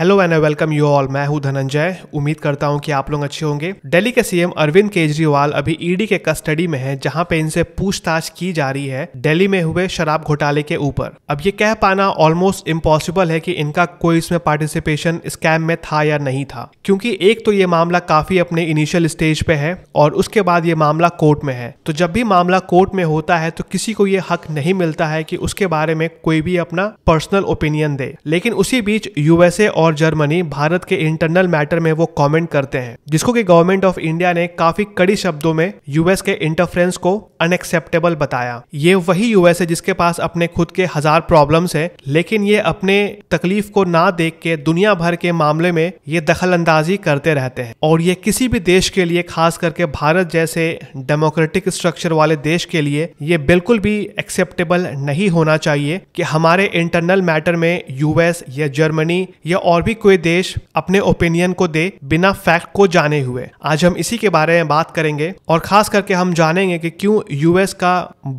hello and welcome you all मैं हूं धनंजय उम्मीद करता हूं कि आप लोग अच्छे होंगे दिल्ली के सीएम अरविंद केजरीवाल अभी ईडी e के कस्टडी में हैं जहां पे इनसे पूछताछ की जा रही है दिल्ली में हुए शराब घोटाले के ऊपर अब ये कह पाना ऑलमोस्ट इम्पॉसिबल है कि इनका कोई इसमें पार्टिसिपेशन स्कैम में था या नहीं था क्योंकि एक तो ये मामला काफी अपने इनिशियल स्टेज पे है और उसके बाद ये मामला कोर्ट में है तो जब भी मामला कोर्ट में होता है तो किसी को ये हक नहीं मिलता है कि उसके बारे में कोई भी अपना पर्सनल ओपिनियन दे लेकिन उसी बीच यूएसए और और जर्मनी भारत के इंटरनल मैटर में वो कमेंट करते हैं जिसको कि गवर्नमेंट ऑफ इंडिया ने काफी कड़ी शब्दों में यूएस के इंटरफ्रेंस को अनएक्सेप्टेबल बताया ये वही यूएस है जिसके पास अपने खुद के हजार प्रॉब्लम्स है लेकिन ये अपने तकलीफ को ना देख के दुनिया भर के मामले में ये दखल अंदाजी करते रहते हैं और ये किसी भी देश के लिए खास करके भारत जैसे डेमोक्रेटिक स्ट्रक्चर वाले देश के लिए ये बिल्कुल भी एक्सेप्टेबल नहीं होना चाहिए कि हमारे इंटरनल मैटर में यूएस या जर्मनी या और और भी कोई देश अपने ओपिनियन को दे बिना फैक्ट को जाने हुए आज हम इसी के बारे में बात करेंगे और खास करके हम जानेंगे कि क्यों यूएस का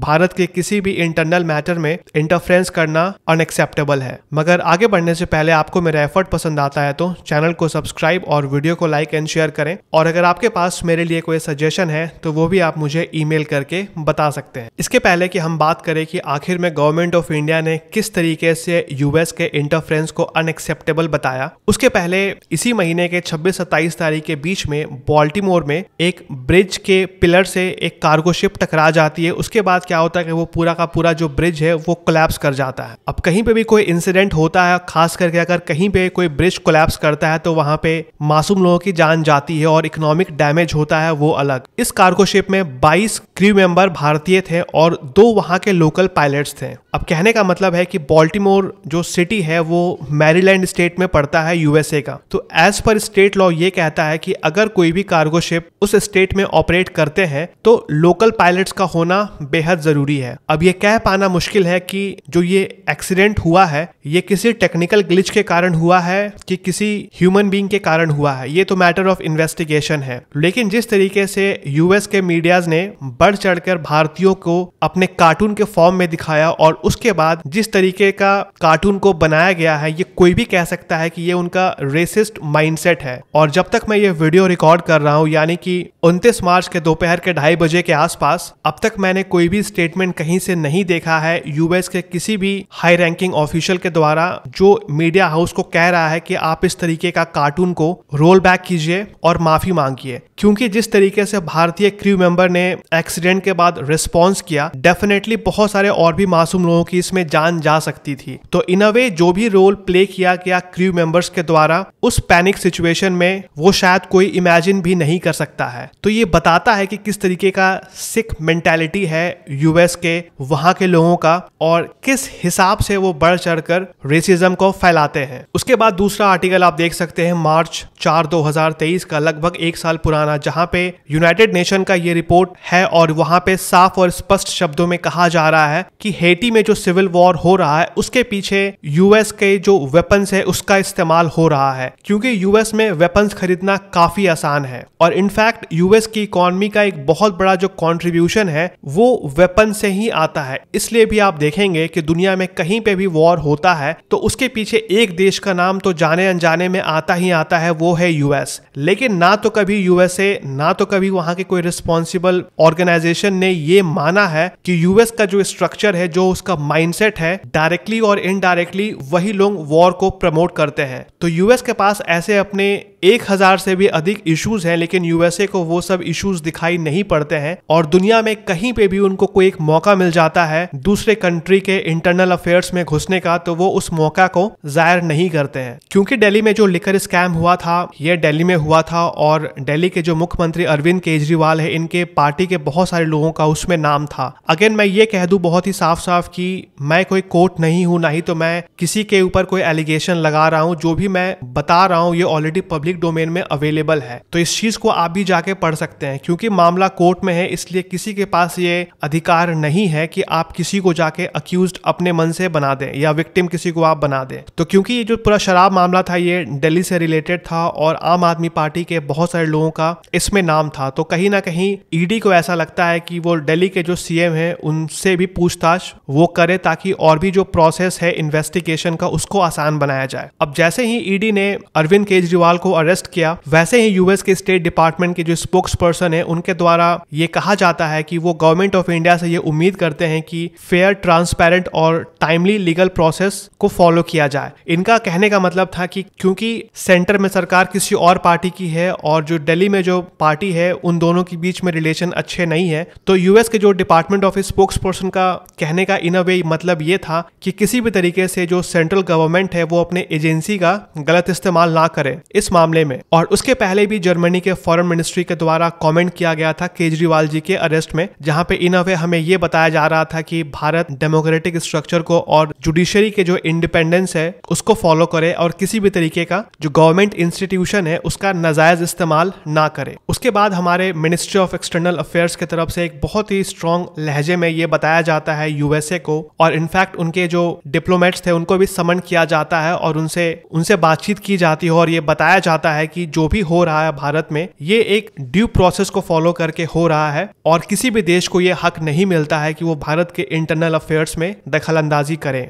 भारत के किसी भी इंटरनल मैटर में इंटरफ्रेंस करना अनएक्सेप्टेबल है मगर आगे बढ़ने से पहले आपको मेरा एफर्ट पसंद आता है तो चैनल को सब्सक्राइब और वीडियो को लाइक एंड शेयर करें और अगर आपके पास मेरे लिए कोई सजेशन है तो वो भी आप मुझे ईमेल करके बता सकते हैं इसके पहले कि हम बात करें कि आखिर में गवर्नमेंट ऑफ इंडिया ने किस तरीके से यूएस के इंटरफ्रेंस को अनएक्सेप्टेबल बताया उसके पहले इसी महीने के 26-27 तारीख के बीच में बॉल्टीमोर में एक ब्रिज के पिलर से एक कार्गो शिप टकरा जाती है उसके बाद क्या होता है कि वो पूरा का पूरा जो ब्रिज है वो कोलैप्स कर जाता है अब कहीं पे भी कोई इंसिडेंट होता है खास करके अगर कहीं पे कोई ब्रिज कोलैप्स करता है तो वहां पे मासूम लोगों की जान जाती है और इकोनॉमिक डैमेज होता है वो अलग इस कार्गो शिप में 22 क्रू मेंबर भारतीय थे और दो वहां के लोकल पायलट्स थे अब कहने का मतलब है कि बॉल्टीमोर जो सिटी है वो मैरीलैंड स्टेट में पड़ता है यूएसए का तो एज पर स्टेट लॉ ये कहता है कि अगर कोई भी कार्गो शिप उस स्टेट में ऑपरेट करते हैं तो लोकल पायलट्स का होना बेहद जरूरी है अब ये कह पाना मुश्किल है कि जो ये एक्सीडेंट हुआ है ये किसी टेक्निकल ग्लिच के कारण हुआ है कि किसी ह्यूमन बींग के कारण हुआ है ये तो मैटर ऑफ इन्वेस्टिगेशन है लेकिन जिस तरीके से यूएस के मीडियाज ने बढ़ चढ़कर भारतीयों को अपने कार्टून के फॉर्म में दिखाया और उसके बाद जिस तरीके का कार्टून को बनाया गया है ये कोई भी कह सकता है कि ये उनका रेसिस्ट माइंडसेट है और जब तक मैं ये वीडियो रिकॉर्ड कर रहा हूँ यानी कि 29 मार्च के दोपहर के ढाई बजे के आसपास अब तक मैंने कोई भी स्टेटमेंट कहीं से नहीं देखा है यूएस के किसी भी हाई रैंकिंग ऑफिशियल के द्वारा जो मीडिया हाउस को कह रहा है कि आप इस तरीके का कार्टून को रोल बैक कीजिए और माफी मांगिए क्योंकि जिस तरीके से भारतीय क्रू मेंबर ने एक्सीडेंट के बाद रिस्पॉन्स किया डेफिनेटली बहुत सारे और भी मासूम लोगों की इसमें जान जा सकती थी तो इन अ वे जो भी रोल प्ले किया गया क्रू मेंबर्स के द्वारा उस पैनिक सिचुएशन में वो शायद कोई इमेजिन भी नहीं कर सकता है तो ये बताता है कि किस तरीके का सिख मेंटेलिटी है यूएस के वहां के लोगों का और किस हिसाब से वो बढ़ चढ़कर रेसिज्म को फैलाते हैं उसके बाद दूसरा आर्टिकल आप देख सकते हैं मार्च चार दो का लगभग एक साल पुराना जहाँ पे यूनाइटेड नेशन का ये रिपोर्ट है और वहां पे साफ और स्पष्ट शब्दों में कहा जा रहा है कि हेटी में में जो सिविल वॉर हो रहा है उसके पीछे यूएस के जो वेपन्स है उसका इस्तेमाल हो रहा है क्योंकि यूएस में वेपन्स खरीदना काफी आसान है और इनफैक्ट यूएस की इकोनॉमी का एक बहुत बड़ा जो कॉन्ट्रीब्यूशन है वो वेपन से ही आता है इसलिए भी आप देखेंगे कि दुनिया में कहीं पे भी वॉर होता है तो उसके पीछे एक देश का नाम तो जाने अनजाने में आता ही आता है वो है यूएस लेकिन ना तो कभी यूएसए ना तो कभी वहां के कोई रिस्पॉन्सिबल ऑर्गेनाइजेशन ने ये माना है कि यूएस का जो स्ट्रक्चर है जो उसका का माइंडसेट है डायरेक्टली और इनडायरेक्टली वही लोग वॉर को प्रमोट करते हैं तो यूएस के पास ऐसे अपने एक हजार से भी अधिक इश्यूज हैं लेकिन यूएसए को वो सब इश्यूज दिखाई नहीं पड़ते हैं और दुनिया में कहीं पे भी उनको कोई एक मौका मिल जाता है दूसरे कंट्री के इंटरनल अफेयर्स में घुसने का तो वो उस मौका को जाहिर नहीं करते हैं क्योंकि दिल्ली में जो लिकर स्कैम हुआ था यह दिल्ली में हुआ था और दिल्ली के जो मुख्यमंत्री अरविंद केजरीवाल है इनके पार्टी के बहुत सारे लोगों का उसमें नाम था अगेन मैं ये कह दू बहुत ही साफ साफ कि मैं कोई कोर्ट नहीं हूं ना ही तो मैं किसी के ऊपर कोई एलिगेशन लगा रहा हूं जो भी मैं बता रहा हूं ये ऑलरेडी पब्लिक पब्लिक डोमेन में अवेलेबल है तो इस चीज को आप भी जाके पढ़ सकते हैं क्योंकि मामला कोर्ट में है इसलिए किसी के पास ये अधिकार नहीं है कि आप किसी को जाके अक्यूज अपने मन से बना दें या विक्टिम किसी को आप बना दें तो क्योंकि ये जो पूरा शराब मामला था ये दिल्ली से रिलेटेड था और आम आदमी पार्टी के बहुत सारे लोगों का इसमें नाम था तो कहीं ना कहीं ईडी e को ऐसा लगता है कि वो दिल्ली के जो सीएम है उनसे भी पूछताछ वो करे ताकि और भी जो प्रोसेस है इन्वेस्टिगेशन का उसको आसान बनाया जाए अब जैसे ही ईडी e ने अरविंद केजरीवाल को अरेस्ट किया वैसे ही यूएस के स्टेट डिपार्टमेंट के जो स्पोक्स पर्सन है उनके द्वारा ये कहा जाता है कि वो गवर्नमेंट ऑफ इंडिया से ये उम्मीद करते हैं कि फेयर ट्रांसपेरेंट और टाइमली लीगल प्रोसेस को फॉलो किया जाए इनका कहने का मतलब था कि क्योंकि सेंटर में सरकार किसी और पार्टी की है और जो दिल्ली में जो पार्टी है उन दोनों के बीच में रिलेशन अच्छे नहीं है तो यूएस के जो डिपार्टमेंट ऑफ स्पोक्स पर्सन का कहने का इन अ वे मतलब ये था कि किसी भी तरीके से जो सेंट्रल गवर्नमेंट है वो अपने एजेंसी का गलत इस्तेमाल ना करे इस मामले मामले में और उसके पहले भी जर्मनी के फॉरेन मिनिस्ट्री के द्वारा कमेंट किया गया था केजरीवाल जी के अरेस्ट में जहां पे इन हमें ये बताया जा रहा था कि भारत डेमोक्रेटिक स्ट्रक्चर को और जुडिशरी के जो इंडिपेंडेंस है उसको फॉलो करे और किसी भी तरीके का जो गवर्नमेंट इंस्टीट्यूशन है उसका नाजायज इस्तेमाल ना करे उसके बाद हमारे मिनिस्ट्री ऑफ एक्सटर्नल अफेयर्स की तरफ से एक बहुत ही स्ट्रॉन्ग लहजे में ये बताया जाता है यूएसए को और इनफैक्ट उनके जो डिप्लोमेट्स थे उनको भी समन किया जाता है और उनसे उनसे बातचीत की जाती है और ये बताया जाता है कि जो भी हो रहा है भारत में ये एक ड्यू प्रोसेस को फॉलो करके हो रहा है और किसी भी देश को ये हक नहीं मिलता है कि वो भारत के इंटरनल अफेयर्स में दखल अंदाजी करें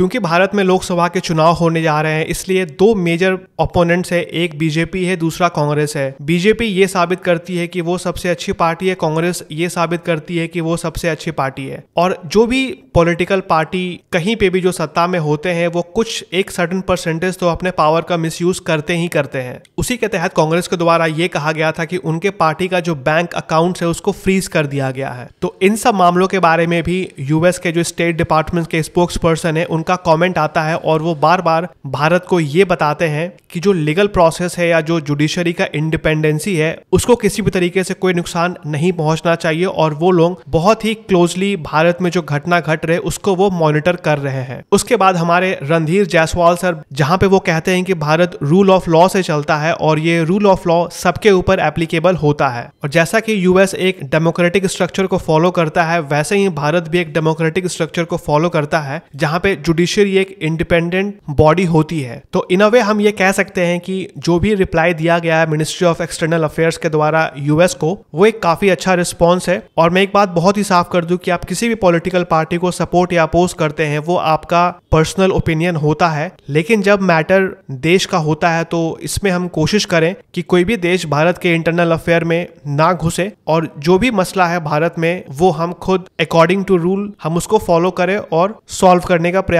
क्योंकि भारत में लोकसभा के चुनाव होने जा रहे हैं इसलिए दो मेजर ओपोनेंट्स है एक बीजेपी है दूसरा कांग्रेस है बीजेपी ये साबित करती है कि वो सबसे अच्छी पार्टी है कांग्रेस ये साबित करती है कि वो सबसे अच्छी पार्टी है और जो भी पॉलिटिकल पार्टी कहीं पे भी जो सत्ता में होते हैं वो कुछ एक सर्टन परसेंटेज तो अपने पावर का मिस करते ही करते हैं उसी के तहत कांग्रेस के द्वारा ये कहा गया था कि उनके पार्टी का जो बैंक अकाउंट है उसको फ्रीज कर दिया गया है तो इन सब मामलों के बारे में भी यूएस के जो स्टेट डिपार्टमेंट के स्पोक्स पर्सन है उनका उनका कमेंट आता है और वो बार बार भारत को ये बताते हैं कि जो लीगल प्रोसेस है या जो जुडिशरी का इंडिपेंडेंसी है उसको किसी भी तरीके से कोई नुकसान नहीं पहुंचना चाहिए और वो लोग बहुत ही क्लोजली भारत में जो घटना घट रहे उसको वो मॉनिटर कर रहे हैं उसके बाद हमारे रणधीर जायसवाल सर जहाँ पे वो कहते हैं कि भारत रूल ऑफ लॉ से चलता है और ये रूल ऑफ लॉ सबके ऊपर एप्लीकेबल होता है और जैसा कि यूएस एक डेमोक्रेटिक स्ट्रक्चर को फॉलो करता है वैसे ही भारत भी एक डेमोक्रेटिक स्ट्रक्चर को फॉलो करता है जहाँ पे जुडिश जुडिशरी एक इंडिपेंडेंट बॉडी होती है तो इन अ वे हम ये कह सकते हैं कि जो भी रिप्लाई दिया गया है मिनिस्ट्री ऑफ एक्सटर्नल अफेयर्स के द्वारा यूएस को वो एक काफी अच्छा रिस्पॉन्स है और मैं एक बात बहुत ही साफ कर दूं कि आप किसी भी पॉलिटिकल पार्टी को सपोर्ट या अपोज करते हैं वो आपका पर्सनल ओपिनियन होता है लेकिन जब मैटर देश का होता है तो इसमें हम कोशिश करें कि कोई भी देश भारत के इंटरनल अफेयर में ना घुसे और जो भी मसला है भारत में वो हम खुद अकॉर्डिंग टू रूल हम उसको फॉलो करें और सॉल्व करने का प्रयास